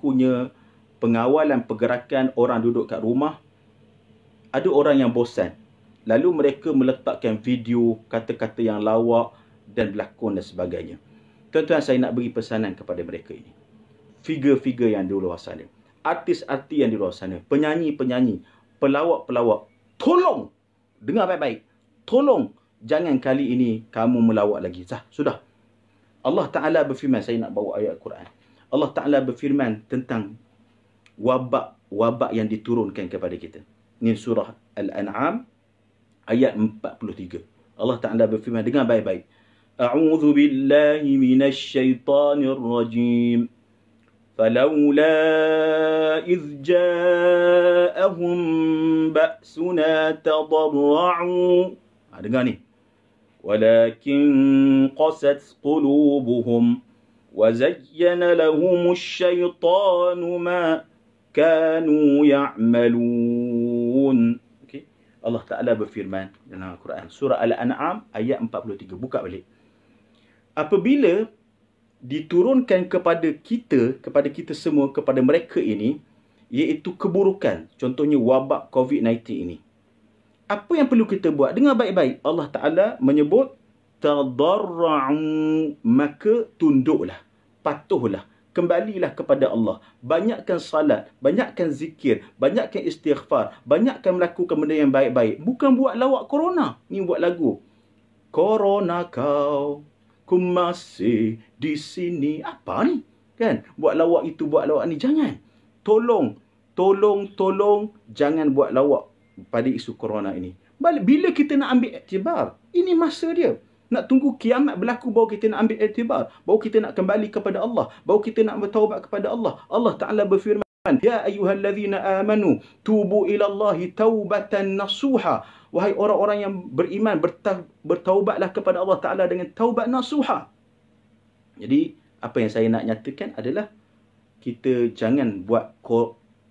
berlakunya pengawalan pergerakan orang duduk kat rumah, ada orang yang bosan. Lalu mereka meletakkan video, kata-kata yang lawak dan berlakon dan sebagainya. Tuan-tuan, saya nak beri pesanan kepada mereka ini. Figur-figur yang di luar sana. Artis-artis yang di luar sana. Penyanyi-penyanyi. Pelawak-pelawak. Tolong! Dengar baik-baik. Tolong! Jangan kali ini kamu melawak lagi. Zah, sudah. Allah Ta'ala berfirman. Saya nak bawa ayat Quran. Allah Ta'ala berfirman tentang wabak-wabak yang diturunkan kepada kita. Ini surah Al-An'am ayat 43. Allah Ta'ala berfirman dengan baik-baik. A'udhu billahi minasy syaithanir rajim. فلولا إذ جاءهم بأسنا تضرعوا dengar ni walakin qasat qulubuhum وزين لهم الشيطان ما كانوا يعملون okay. Allah Ta'ala berfirman dalam Al-Quran Surah Al-An'am ayat 43 Buka balik Apabila diturunkan kepada kita Kepada kita semua, kepada mereka ini Iaitu keburukan Contohnya wabak COVID-19 ini Apa yang perlu kita buat? Dengar baik-baik Allah Ta'ala menyebut tadarra'u maka tunduklah patuhlah kembalilah kepada Allah banyakkan salat banyakkan zikir banyakkan istighfar banyakkan melakukan benda yang baik-baik bukan buat lawak corona ni buat lagu corona kau ku masih di sini apa ni kan buat lawak itu buat lawak ni jangan tolong tolong tolong jangan buat lawak pada isu corona ini bila kita nak ambil iktibar ini masa dia nak tunggu kiamat berlaku baru kita nak ambil iktibar. Baru kita nak kembali kepada Allah. Baru kita nak bertawabat kepada Allah. Allah Ta'ala berfirman. Ya ayuhalladzina amanu tubu ilallahi taubatan nasuha. Wahai orang-orang yang beriman, bertaubatlah kepada Allah Ta'ala dengan taubat nasuha. Jadi, apa yang saya nak nyatakan adalah kita jangan buat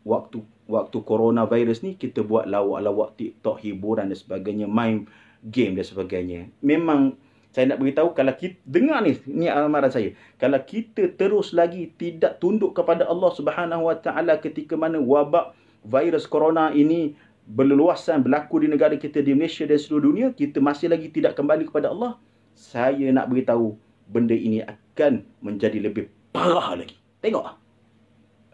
waktu waktu coronavirus ni kita buat lawak-lawak TikTok hiburan dan sebagainya main game dan sebagainya memang saya nak beritahu kalau kita dengar ni ni amaran saya kalau kita terus lagi tidak tunduk kepada Allah Subhanahu Wa Taala ketika mana wabak virus corona ini berleluasan berlaku di negara kita di Malaysia dan seluruh dunia kita masih lagi tidak kembali kepada Allah saya nak beritahu benda ini akan menjadi lebih parah lagi tengok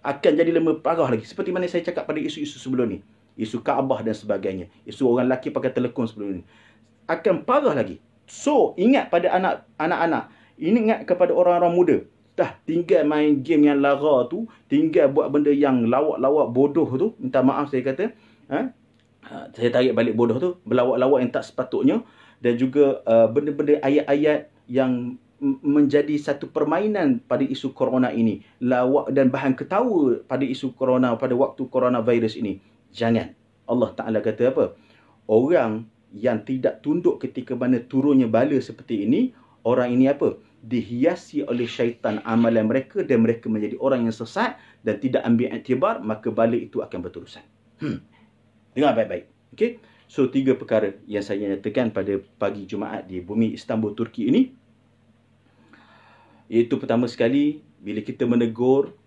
akan jadi lebih parah lagi seperti mana saya cakap pada isu-isu sebelum ni isu Kaabah dan sebagainya isu orang lelaki pakai telekom sebelum ni akan parah lagi So, ingat pada anak anak Ini ingat kepada orang-orang muda. Dah tinggal main game yang lara tu, tinggal buat benda yang lawak-lawak bodoh tu. Minta maaf saya kata, ha? ha saya tarik balik bodoh tu, berlawak-lawak yang tak sepatutnya dan juga uh, benda-benda ayat-ayat yang menjadi satu permainan pada isu corona ini, lawak dan bahan ketawa pada isu corona pada waktu coronavirus ini. Jangan. Allah Taala kata apa? Orang yang tidak tunduk ketika mana turunnya bala seperti ini, orang ini apa? Dihiasi oleh syaitan amalan mereka dan mereka menjadi orang yang sesat dan tidak ambil aktibar, maka bala itu akan berterusan. Hmm. Dengar baik-baik. Okay? So, tiga perkara yang saya nyatakan pada pagi Jumaat di bumi Istanbul, Turki ini. Iaitu pertama sekali, bila kita menegur